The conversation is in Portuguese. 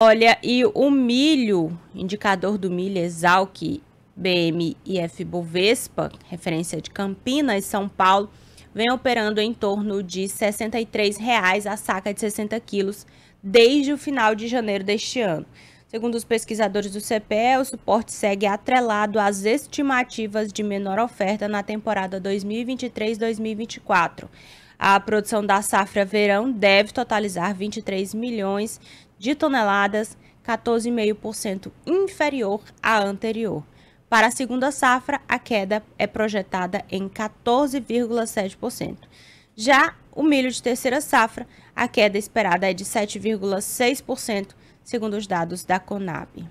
Olha, e o milho, indicador do milho Exalc, BM e F Bovespa, referência de Campinas, São Paulo, vem operando em torno de R$ 63,00 a saca de 60 quilos desde o final de janeiro deste ano. Segundo os pesquisadores do CPE, o suporte segue atrelado às estimativas de menor oferta na temporada 2023-2024. A produção da safra verão deve totalizar 23 milhões de toneladas, 14,5% inferior à anterior. Para a segunda safra, a queda é projetada em 14,7%. Já o milho de terceira safra, a queda esperada é de 7,6%, segundo os dados da Conab.